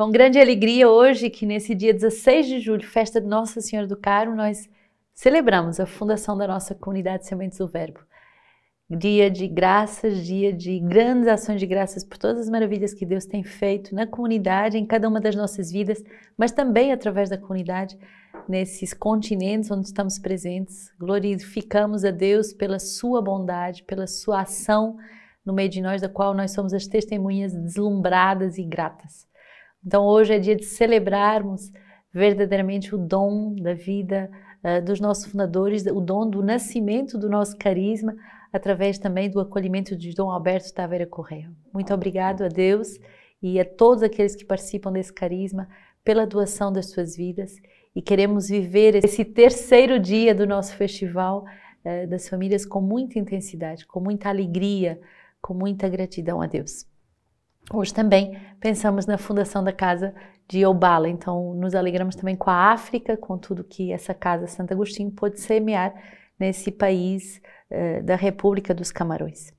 Com grande alegria, hoje, que nesse dia 16 de julho, festa de Nossa Senhora do Carmo, nós celebramos a fundação da nossa comunidade Sementes do Verbo. Dia de graças, dia de grandes ações de graças por todas as maravilhas que Deus tem feito na comunidade, em cada uma das nossas vidas, mas também através da comunidade, nesses continentes onde estamos presentes. Glorificamos a Deus pela sua bondade, pela sua ação no meio de nós, da qual nós somos as testemunhas deslumbradas e gratas. Então hoje é dia de celebrarmos verdadeiramente o dom da vida uh, dos nossos fundadores, o dom do nascimento do nosso carisma, através também do acolhimento de Dom Alberto Taveira Correia. Muito obrigado a Deus e a todos aqueles que participam desse carisma pela doação das suas vidas e queremos viver esse terceiro dia do nosso festival uh, das famílias com muita intensidade, com muita alegria, com muita gratidão a Deus. Hoje também pensamos na fundação da casa de Obala, então nos alegramos também com a África, com tudo que essa casa Santo Agostinho pôde semear nesse país uh, da República dos Camarões.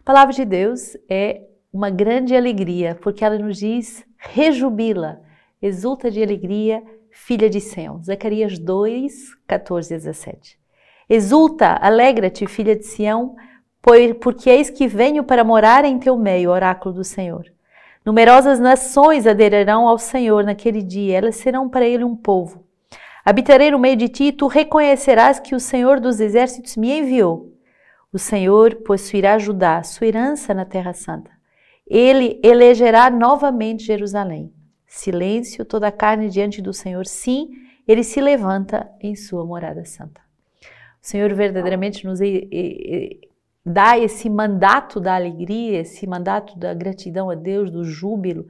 A palavra de Deus é uma grande alegria, porque ela nos diz: rejubila, exulta de alegria, filha de Sião. Zacarias 2, 14 a 17. Exulta, alegra-te, filha de Sião, porque eis que venho para morar em teu meio, oráculo do Senhor. Numerosas nações aderirão ao Senhor naquele dia, elas serão para ele um povo. Habitarei no meio de ti e tu reconhecerás que o Senhor dos exércitos me enviou. O Senhor possuirá Judá, sua herança na Terra Santa. Ele elegerá novamente Jerusalém. Silêncio, toda a carne diante do Senhor, sim, ele se levanta em sua morada santa. O Senhor verdadeiramente nos dá esse mandato da alegria, esse mandato da gratidão a Deus, do júbilo,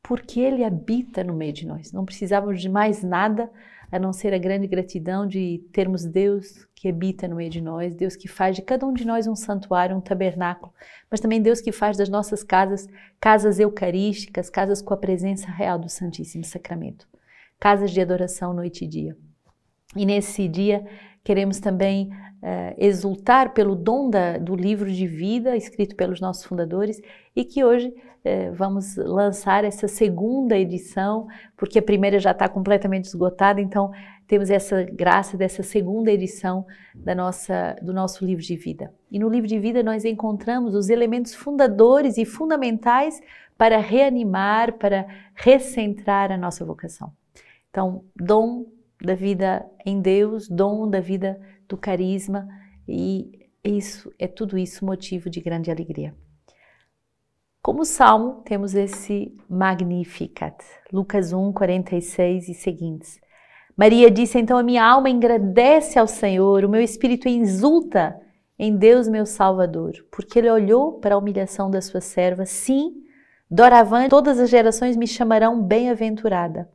porque Ele habita no meio de nós. Não precisávamos de mais nada a não ser a grande gratidão de termos Deus que habita no meio de nós, Deus que faz de cada um de nós um santuário, um tabernáculo, mas também Deus que faz das nossas casas casas eucarísticas, casas com a presença real do Santíssimo Sacramento, casas de adoração noite e dia. E nesse dia queremos também eh, exultar pelo dom da, do livro de vida escrito pelos nossos fundadores e que hoje eh, vamos lançar essa segunda edição, porque a primeira já está completamente esgotada, então temos essa graça dessa segunda edição da nossa, do nosso livro de vida. E no livro de vida nós encontramos os elementos fundadores e fundamentais para reanimar, para recentrar a nossa vocação. Então, dom da vida em Deus, dom da vida do carisma e isso é tudo isso motivo de grande alegria. Como salmo, temos esse Magnificat, Lucas 1, 46 e seguintes. Maria disse então: A minha alma engrandece ao Senhor, o meu espírito exulta em Deus, meu Salvador, porque ele olhou para a humilhação da sua serva. Sim, doravante, todas as gerações me chamarão bem-aventurada,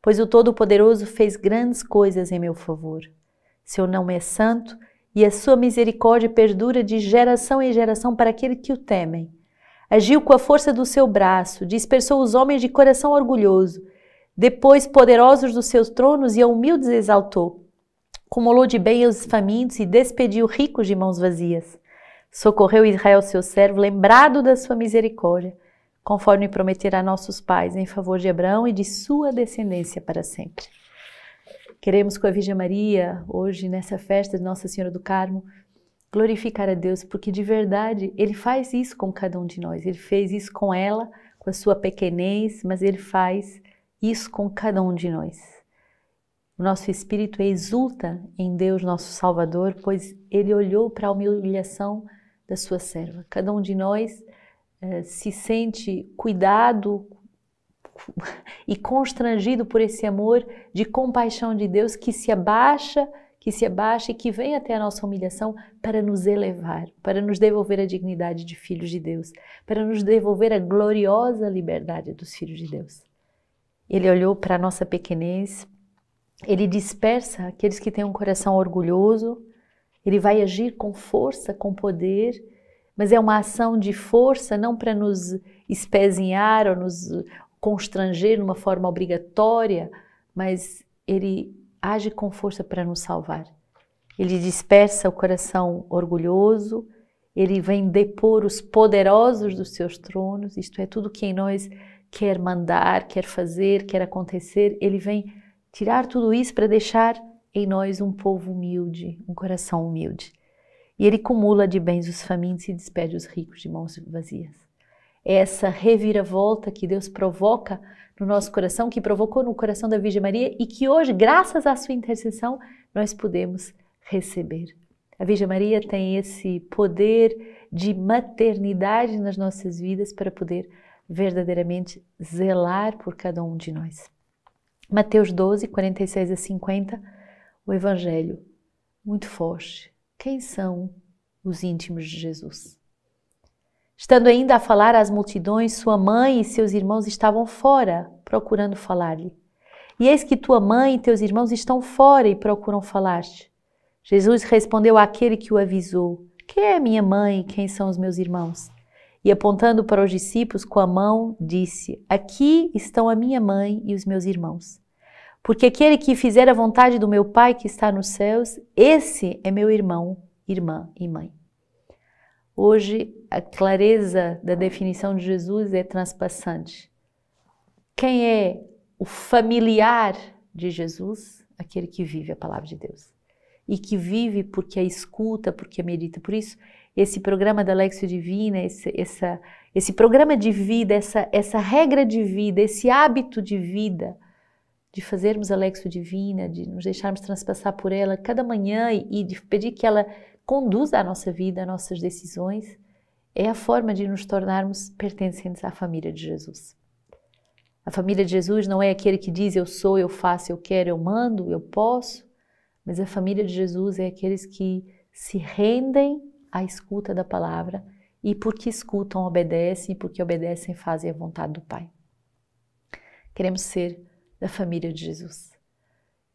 pois o Todo-Poderoso fez grandes coisas em meu favor. Seu nome é santo e a sua misericórdia perdura de geração em geração para aquele que o temem. Agiu com a força do seu braço, dispersou os homens de coração orgulhoso, depois poderosos dos seus tronos e a humildes exaltou. Cumulou de bem os famintos e despediu ricos de mãos vazias. Socorreu Israel, seu servo, lembrado da sua misericórdia, conforme prometerá a nossos pais, em favor de Abraão e de sua descendência para sempre. Queremos com a Virgem Maria, hoje nessa festa de Nossa Senhora do Carmo, glorificar a Deus, porque de verdade Ele faz isso com cada um de nós. Ele fez isso com ela, com a sua pequenez, mas Ele faz isso com cada um de nós. O nosso espírito exulta em Deus, nosso Salvador, pois Ele olhou para a humilhação da sua serva. Cada um de nós eh, se sente cuidado, e constrangido por esse amor de compaixão de Deus que se abaixa, que se abaixa e que vem até a nossa humilhação para nos elevar, para nos devolver a dignidade de filhos de Deus, para nos devolver a gloriosa liberdade dos filhos de Deus. Ele olhou para a nossa pequenez, ele dispersa aqueles que têm um coração orgulhoso, ele vai agir com força, com poder, mas é uma ação de força não para nos espezinhar ou nos, constranger uma forma obrigatória, mas ele age com força para nos salvar. Ele dispersa o coração orgulhoso, ele vem depor os poderosos dos seus tronos, isto é, tudo que em nós quer mandar, quer fazer, quer acontecer, ele vem tirar tudo isso para deixar em nós um povo humilde, um coração humilde. E ele cumula de bens os famintos e despede os ricos de mãos vazias essa reviravolta que Deus provoca no nosso coração, que provocou no coração da Virgem Maria e que hoje, graças à sua intercessão, nós podemos receber. A Virgem Maria tem esse poder de maternidade nas nossas vidas para poder verdadeiramente zelar por cada um de nós. Mateus 12, 46 a 50, o Evangelho muito forte. Quem são os íntimos de Jesus? Estando ainda a falar às multidões, sua mãe e seus irmãos estavam fora, procurando falar-lhe. E eis que tua mãe e teus irmãos estão fora e procuram falar-te. Jesus respondeu àquele que o avisou: Quem é minha mãe e quem são os meus irmãos? E apontando para os discípulos com a mão, disse: Aqui estão a minha mãe e os meus irmãos. Porque aquele que fizer a vontade do meu Pai que está nos céus, esse é meu irmão, irmã e mãe. Hoje, a clareza da definição de Jesus é transpassante. Quem é o familiar de Jesus? Aquele que vive a palavra de Deus e que vive porque a escuta, porque a medita. Por isso, esse programa da Lexio Divina, esse, essa, esse programa de vida, essa, essa regra de vida, esse hábito de vida, de fazermos a Lexio Divina, de nos deixarmos transpassar por ela cada manhã e, e de pedir que ela conduz a nossa vida, nossas decisões, é a forma de nos tornarmos pertencentes à família de Jesus. A família de Jesus não é aquele que diz eu sou, eu faço, eu quero, eu mando, eu posso, mas a família de Jesus é aqueles que se rendem à escuta da palavra e porque escutam obedecem e porque obedecem fazem a vontade do Pai. Queremos ser da família de Jesus.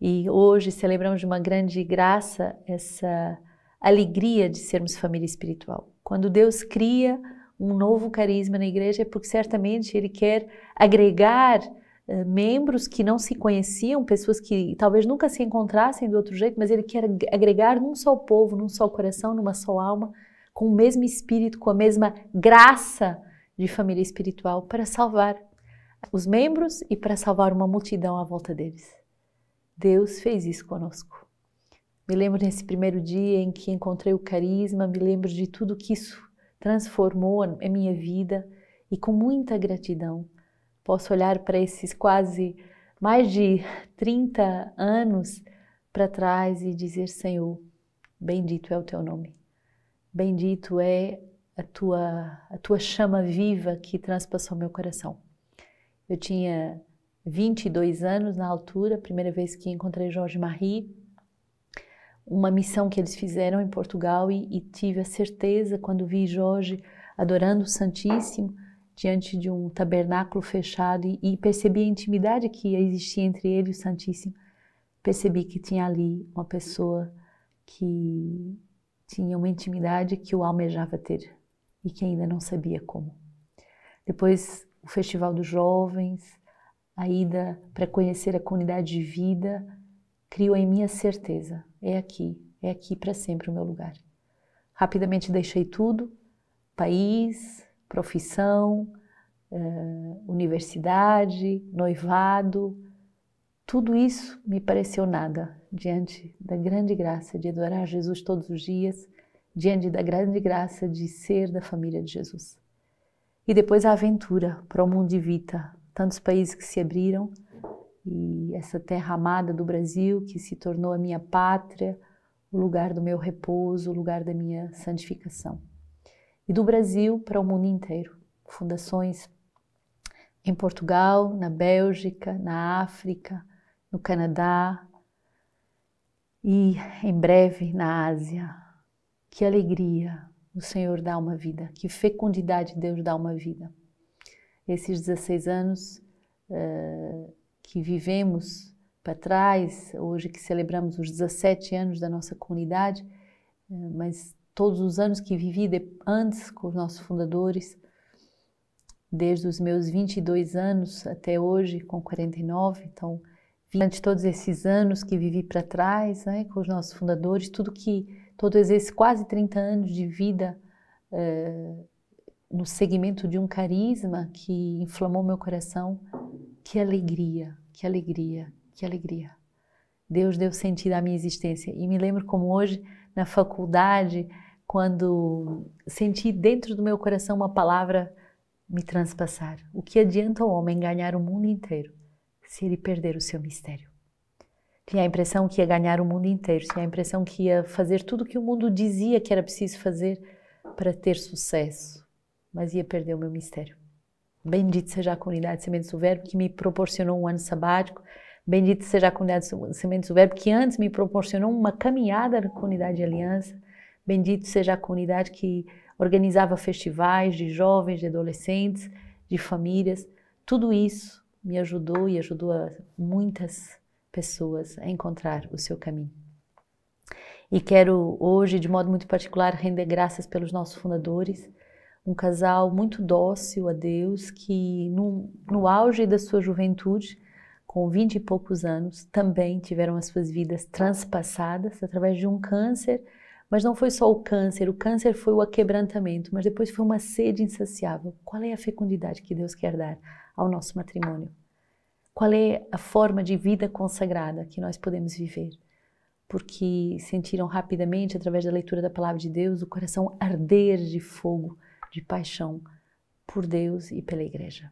E hoje celebramos de uma grande graça essa alegria de sermos família espiritual. Quando Deus cria um novo carisma na igreja é porque certamente Ele quer agregar uh, membros que não se conheciam, pessoas que talvez nunca se encontrassem de outro jeito, mas Ele quer agregar num só povo, num só coração, numa só alma, com o mesmo espírito, com a mesma graça de família espiritual para salvar os membros e para salvar uma multidão à volta deles. Deus fez isso conosco. Me lembro desse primeiro dia em que encontrei o carisma, me lembro de tudo que isso transformou a minha vida e com muita gratidão posso olhar para esses quase mais de 30 anos para trás e dizer: Senhor, bendito é o teu nome, bendito é a tua, a tua chama viva que transpassou meu coração. Eu tinha 22 anos na altura, primeira vez que encontrei Jorge Marie, uma missão que eles fizeram em Portugal e, e tive a certeza quando vi Jorge adorando o Santíssimo diante de um tabernáculo fechado e, e percebi a intimidade que existia entre ele e o Santíssimo, percebi que tinha ali uma pessoa que tinha uma intimidade que o almejava ter e que ainda não sabia como. Depois, o Festival dos Jovens, a ida para conhecer a comunidade de vida, Crio em mim a certeza. É aqui, é aqui para sempre o meu lugar. Rapidamente deixei tudo: país, profissão, eh, universidade, noivado. Tudo isso me pareceu nada diante da grande graça de adorar Jesus todos os dias, diante da grande graça de ser da família de Jesus. E depois a aventura para o mundo de Vita, tantos países que se abriram e essa terra amada do Brasil que se tornou a minha pátria, o lugar do meu repouso, o lugar da minha santificação. E do Brasil para o mundo inteiro. Fundações em Portugal, na Bélgica, na África, no Canadá e em breve na Ásia. Que alegria o Senhor dá uma vida, que fecundidade Deus dá uma vida. Esses 16 anos. Uh, que vivemos para trás, hoje que celebramos os 17 anos da nossa comunidade, eh, mas todos os anos que vivi antes com os nossos fundadores, desde os meus 22 anos até hoje, com 49, então, durante todos esses anos que vivi para trás, né, com os nossos fundadores, tudo que, todos esses quase 30 anos de vida eh, no segmento de um carisma que inflamou meu coração, que alegria, que alegria, que alegria. Deus deu sentido à minha existência. E me lembro como hoje, na faculdade, quando senti dentro do meu coração uma palavra me transpassar. O que adianta o homem ganhar o mundo inteiro se ele perder o seu mistério? Tinha a impressão que ia ganhar o mundo inteiro, tinha a impressão que ia fazer tudo o que o mundo dizia que era preciso fazer para ter sucesso, mas ia perder o meu mistério. Bendito seja a comunidade Sementes do Verbo que me proporcionou um ano sabático. Bendito seja a comunidade Sementes do Verbo que antes me proporcionou uma caminhada na comunidade de aliança. Bendito seja a comunidade que organizava festivais de jovens, de adolescentes, de famílias. Tudo isso me ajudou e ajudou muitas pessoas a encontrar o seu caminho. E quero hoje, de modo muito particular, render graças pelos nossos fundadores um casal muito dócil a Deus que, no, no auge da sua juventude, com vinte e poucos anos, também tiveram as suas vidas transpassadas através de um câncer. Mas não foi só o câncer, o câncer foi o aquebrantamento, mas depois foi uma sede insaciável. Qual é a fecundidade que Deus quer dar ao nosso matrimônio? Qual é a forma de vida consagrada que nós podemos viver? Porque sentiram rapidamente, através da leitura da palavra de Deus, o coração arder de fogo de paixão por Deus e pela Igreja.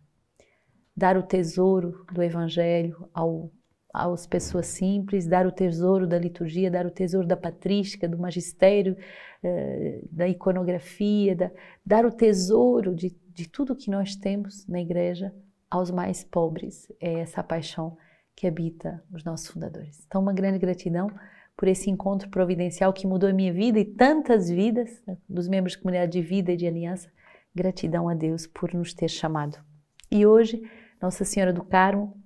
Dar o tesouro do Evangelho ao, às pessoas simples, dar o tesouro da liturgia, dar o tesouro da patrística, do magistério, eh, da iconografia, da, dar o tesouro de, de tudo que nós temos na Igreja aos mais pobres. É essa paixão que habita os nossos fundadores. Então, uma grande gratidão por esse encontro providencial que mudou a minha vida e tantas vidas né, dos membros de comunidade de vida e de aliança. Gratidão a Deus por nos ter chamado. E hoje, Nossa Senhora do Carmo,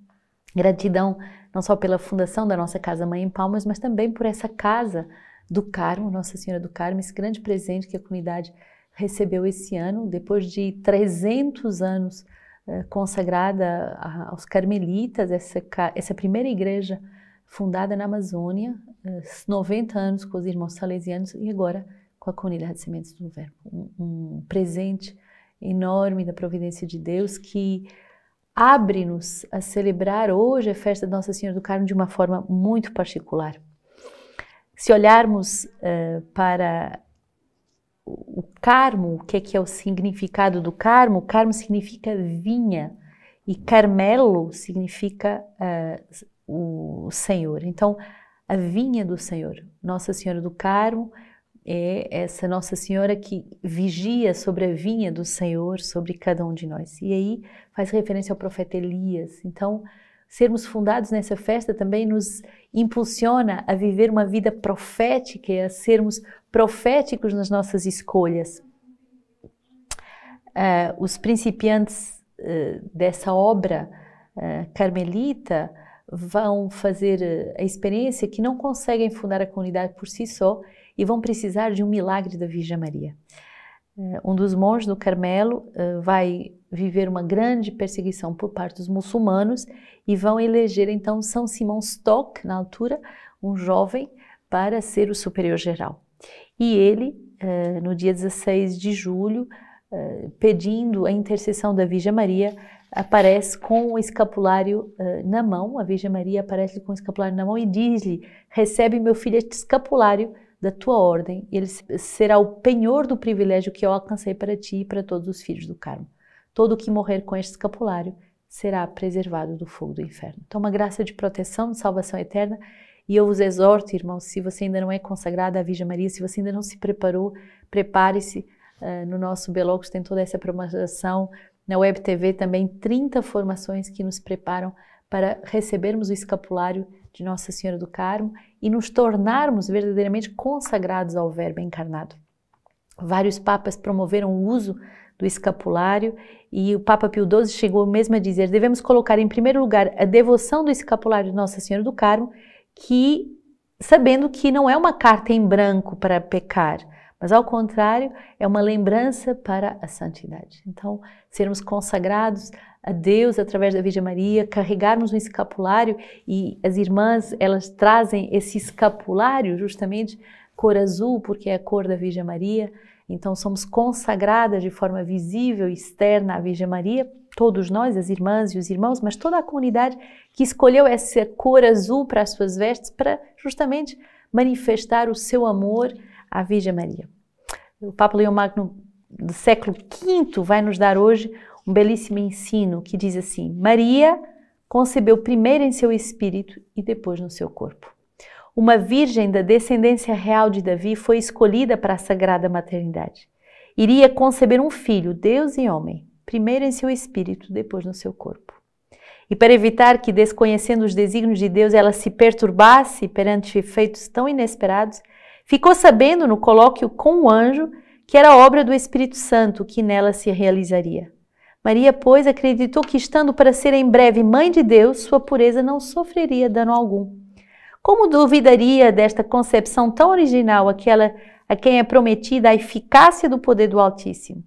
gratidão não só pela fundação da nossa Casa Mãe em Palmas, mas também por essa casa do Carmo, Nossa Senhora do Carmo, esse grande presente que a comunidade recebeu esse ano, depois de 300 anos eh, consagrada aos carmelitas, essa, essa primeira igreja fundada na Amazônia, 90 eh, anos com os irmãos salesianos e agora com a comunidade de Sementes do Verbo. Um, um presente enorme da providência de Deus que abre-nos a celebrar hoje a festa de Nossa Senhora do Carmo de uma forma muito particular. Se olharmos uh, para o Carmo, o que é, que é o significado do Carmo? Carmo significa vinha e Carmelo significa uh, o Senhor. Então, a vinha do Senhor, Nossa Senhora do Carmo, é essa Nossa Senhora que vigia sobre a vinha do Senhor, sobre cada um de nós. E aí faz referência ao profeta Elias. Então, sermos fundados nessa festa também nos impulsiona a viver uma vida profética, a sermos proféticos nas nossas escolhas. Uh, os principiantes uh, dessa obra uh, carmelita vão fazer eh, a experiência que não conseguem fundar a comunidade por si só e vão precisar de um milagre da Virgem Maria. Eh, um dos monges do Carmelo eh, vai viver uma grande perseguição por parte dos muçulmanos e vão eleger então São Simão Stock, na altura, um jovem, para ser o superior geral. E ele, no dia 16 de julho, eh, pedindo a intercessão da Virgem Maria, aparece com o escapulário uh, na mão, a Virgem Maria aparece com o escapulário na mão e diz-lhe: Recebe, meu filho, este escapulário da tua ordem, ele será o penhor do privilégio que eu alcancei para ti e para todos os filhos do Carmo. Todo que morrer com este escapulário será preservado do fogo do inferno. Então, uma graça de proteção, de salvação eterna. E eu vos exorto, irmãos, se você ainda não é consagrada à Virgem Maria, se você ainda não se preparou, prepare-se ah, no nosso Belocos tem toda essa promoção Na Web TV também 30 formações que nos preparam para recebermos o escapulário de Nossa Senhora do Carmo e nos tornarmos verdadeiramente consagrados ao Verbo encarnado. Vários papas promoveram o uso do escapulário e o Papa Pio XII chegou mesmo a dizer: devemos colocar em primeiro lugar a devoção do escapulário de Nossa Senhora do Carmo, que sabendo que não é uma carta em branco para pecar, mas ao contrário, é uma lembrança para a santidade. Então, sermos consagrados a Deus através da Virgem Maria, carregarmos um escapulário e as irmãs, elas trazem esse escapulário justamente cor azul, porque é a cor da Virgem Maria. Então, somos consagradas de forma visível e externa à Virgem Maria, todos nós, as irmãs e os irmãos, mas toda a comunidade que escolheu essa cor azul para as suas vestes, para justamente manifestar o seu amor à Virgem Maria. O Papa Leão Magno, do século V, vai nos dar hoje um belíssimo ensino que diz assim: Maria concebeu primeiro em seu espírito e depois no seu corpo. Uma virgem da descendência real de Davi foi escolhida para a sagrada maternidade. Iria conceber um filho, Deus e homem, primeiro em seu espírito, depois no seu corpo. E para evitar que, desconhecendo os desígnios de Deus, ela se perturbasse perante feitos tão inesperados, Ficou sabendo no colóquio com o anjo que era obra do Espírito Santo que nela se realizaria. Maria, pois, acreditou que, estando para ser em breve mãe de Deus, sua pureza não sofreria dano algum. Como duvidaria desta concepção tão original aquela a quem é prometida a eficácia do poder do Altíssimo?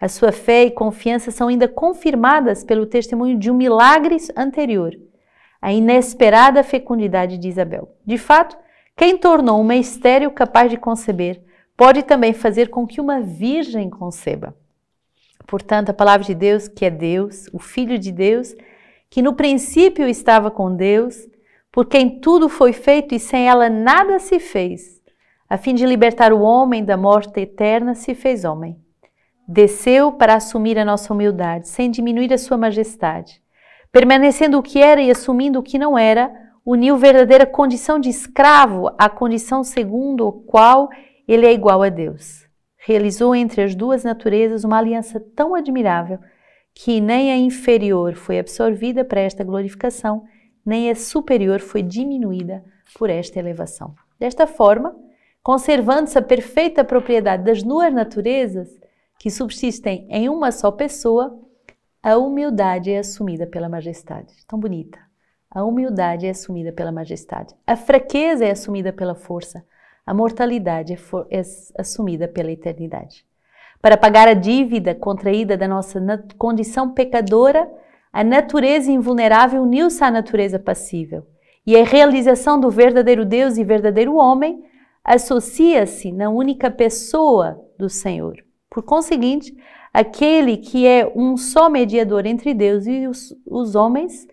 A sua fé e confiança são ainda confirmadas pelo testemunho de um milagre anterior, a inesperada fecundidade de Isabel. De fato, quem tornou uma estéreo capaz de conceber pode também fazer com que uma virgem conceba. Portanto, a palavra de Deus, que é Deus, o Filho de Deus, que no princípio estava com Deus, por quem tudo foi feito e sem ela nada se fez, a fim de libertar o homem da morte eterna, se fez homem. Desceu para assumir a nossa humildade, sem diminuir a sua majestade, permanecendo o que era e assumindo o que não era, uniu verdadeira condição de escravo à condição segundo o qual ele é igual a Deus. Realizou entre as duas naturezas uma aliança tão admirável que nem a inferior foi absorvida para esta glorificação, nem a superior foi diminuída por esta elevação. Desta forma, conservando-se a perfeita propriedade das duas naturezas que subsistem em uma só pessoa, a humildade é assumida pela majestade. Tão bonita. A humildade é assumida pela majestade. A fraqueza é assumida pela força. A mortalidade é, for é assumida pela eternidade. Para pagar a dívida contraída da nossa condição pecadora, a natureza invulnerável uniu-se à natureza passível. E a realização do verdadeiro Deus e verdadeiro homem associa-se na única pessoa do Senhor. Por conseguinte, aquele que é um só mediador entre Deus e os, os homens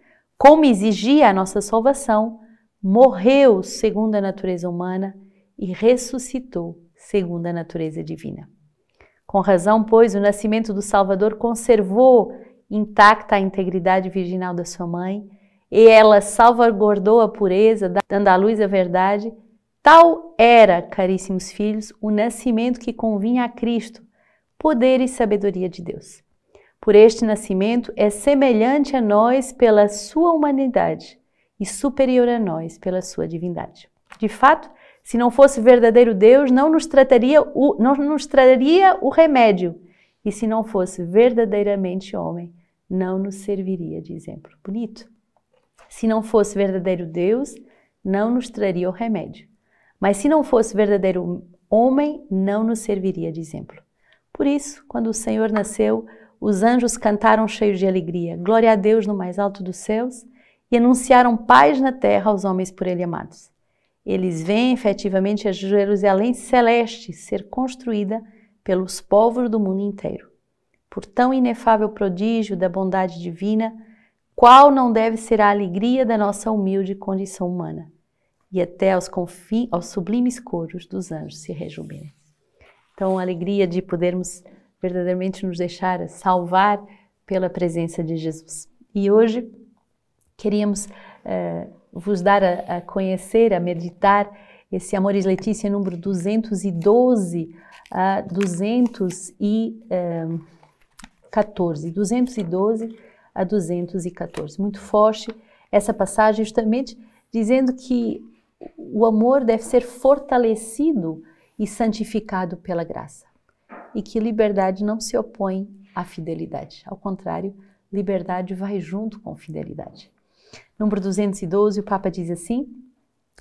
como exigia a nossa salvação, morreu segundo a natureza humana e ressuscitou segundo a natureza divina. Com razão, pois, o nascimento do Salvador conservou intacta a integridade virginal da sua mãe e ela salvaguardou a pureza, dando à luz a verdade. Tal era, caríssimos filhos, o nascimento que convinha a Cristo, poder e sabedoria de Deus por este nascimento, é semelhante a nós pela sua humanidade e superior a nós pela sua divindade. De fato, se não fosse verdadeiro Deus, não nos, trataria o, não nos traria o remédio. E se não fosse verdadeiramente homem, não nos serviria de exemplo. Bonito. Se não fosse verdadeiro Deus, não nos traria o remédio. Mas se não fosse verdadeiro homem, não nos serviria de exemplo. Por isso, quando o Senhor nasceu, os anjos cantaram cheios de alegria, glória a Deus no mais alto dos céus, e anunciaram paz na terra aos homens por ele amados. Eles veem efetivamente a Jerusalém celeste ser construída pelos povos do mundo inteiro. Por tão inefável prodígio da bondade divina, qual não deve ser a alegria da nossa humilde condição humana? E até aos, confins, aos sublimes coros dos anjos se rejubilam. Então, a alegria de podermos verdadeiramente nos deixar salvar pela presença de Jesus. E hoje queríamos uh, vos dar a, a, conhecer, a meditar esse Amores Letícia número 212 a 214, 212 eh, a 214. Muito forte essa passagem, justamente dizendo que o amor deve ser fortalecido e santificado pela graça e que liberdade não se opõe à fidelidade. Ao contrário, liberdade vai junto com fidelidade. Número 212, o Papa diz assim,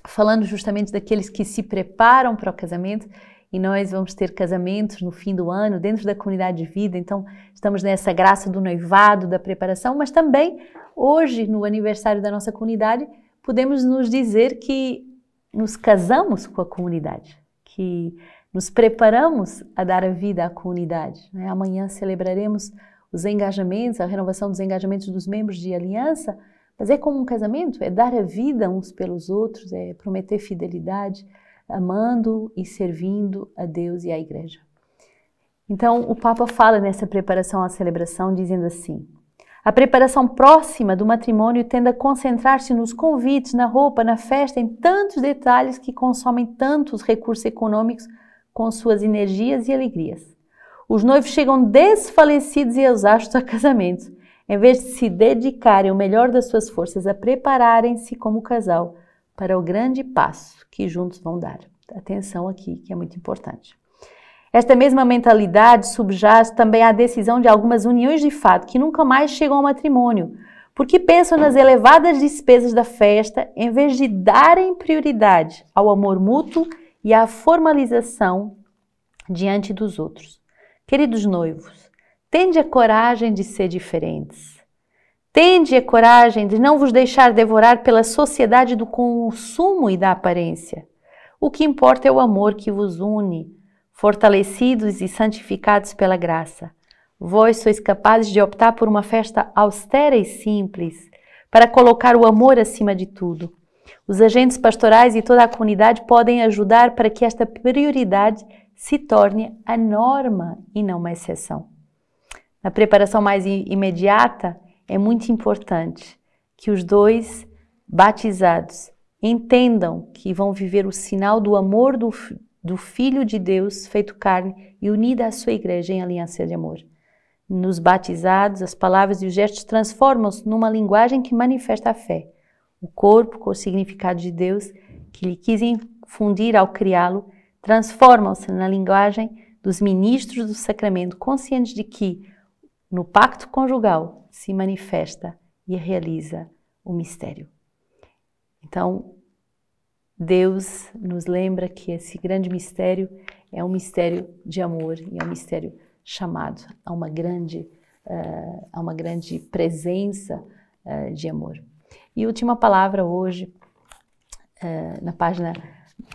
falando justamente daqueles que se preparam para o casamento, e nós vamos ter casamentos no fim do ano, dentro da comunidade de vida, então estamos nessa graça do noivado, da preparação, mas também hoje, no aniversário da nossa comunidade, podemos nos dizer que nos casamos com a comunidade, que nos preparamos a dar a vida à comunidade. Né? Amanhã celebraremos os engajamentos, a renovação dos engajamentos dos membros de aliança, mas é como um casamento, é dar a vida uns pelos outros, é prometer fidelidade, amando e servindo a Deus e à igreja. Então, o Papa fala nessa preparação à celebração, dizendo assim: a preparação próxima do matrimônio tende a concentrar-se nos convites, na roupa, na festa, em tantos detalhes que consomem tantos recursos econômicos com suas energias e alegrias. Os noivos chegam desfalecidos e exaustos a casamento. Em vez de se dedicarem o melhor das suas forças a prepararem-se como casal para o grande passo que juntos vão dar. Atenção aqui, que é muito importante. Esta mesma mentalidade subjaz também à decisão de algumas uniões de fato que nunca mais chegam ao matrimônio, porque pensam nas elevadas despesas da festa em vez de darem prioridade ao amor mútuo e à formalização diante dos outros. Queridos noivos, tende a coragem de ser diferentes. Tende a coragem de não vos deixar devorar pela sociedade do consumo e da aparência. O que importa é o amor que vos une, fortalecidos e santificados pela graça. Vós sois capazes de optar por uma festa austera e simples, para colocar o amor acima de tudo. Os agentes pastorais e toda a comunidade podem ajudar para que esta prioridade se torne a norma e não uma exceção. Na preparação mais imediata, é muito importante que os dois batizados entendam que vão viver o sinal do amor do, do Filho de Deus feito carne e unida à sua igreja em aliança de amor. Nos batizados, as palavras e os gestos transformam-se numa linguagem que manifesta a fé o corpo com o significado de Deus que lhe quis infundir ao criá-lo, transformam-se na linguagem dos ministros do sacramento, conscientes de que, no pacto conjugal, se manifesta e realiza o mistério. Então, Deus nos lembra que esse grande mistério é um mistério de amor e é um mistério chamado a uma grande, uh, a uma grande presença uh, de amor. E última palavra hoje, é, na página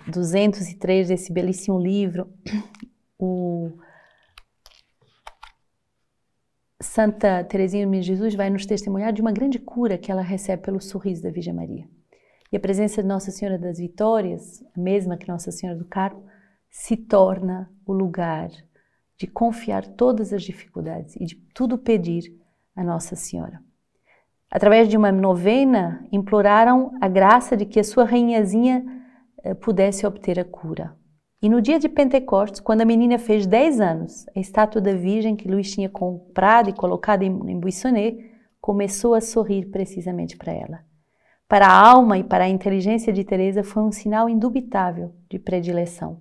203 desse belíssimo livro, o Santa Teresinha de Jesus vai nos testemunhar de uma grande cura que ela recebe pelo sorriso da Virgem Maria. E a presença de Nossa Senhora das Vitórias, a mesma que Nossa Senhora do Carmo, se torna o lugar de confiar todas as dificuldades e de tudo pedir a Nossa Senhora através de uma novena, imploraram a graça de que a sua rainhazinha eh, pudesse obter a cura. E no dia de Pentecostes, quando a menina fez 10 anos, a estátua da Virgem que Luiz tinha comprado e colocado em Buissonnet começou a sorrir precisamente para ela. Para a alma e para a inteligência de Teresa foi um sinal indubitável de predileção.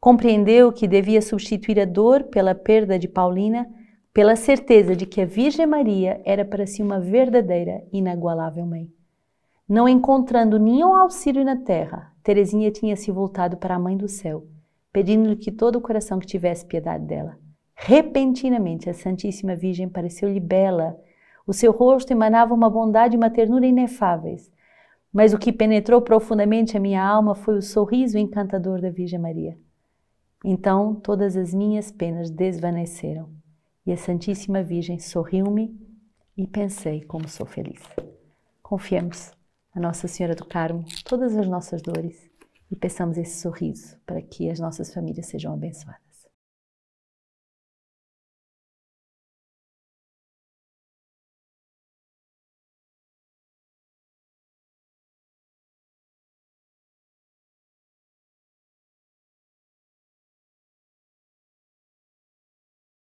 Compreendeu que devia substituir a dor pela perda de Paulina pela certeza de que a Virgem Maria era para si uma verdadeira, inagualável mãe. Não encontrando nenhum auxílio na terra, Teresinha tinha se voltado para a Mãe do Céu, pedindo-lhe que todo o coração que tivesse piedade dela. Repentinamente, a Santíssima Virgem pareceu-lhe bela. O seu rosto emanava uma bondade e uma ternura inefáveis. Mas o que penetrou profundamente a minha alma foi o sorriso encantador da Virgem Maria. Então todas as minhas penas desvaneceram e a Santíssima Virgem sorriu-me e pensei como sou feliz. Confiemos a Nossa Senhora do Carmo todas as nossas dores e peçamos esse sorriso para que as nossas famílias sejam abençoadas.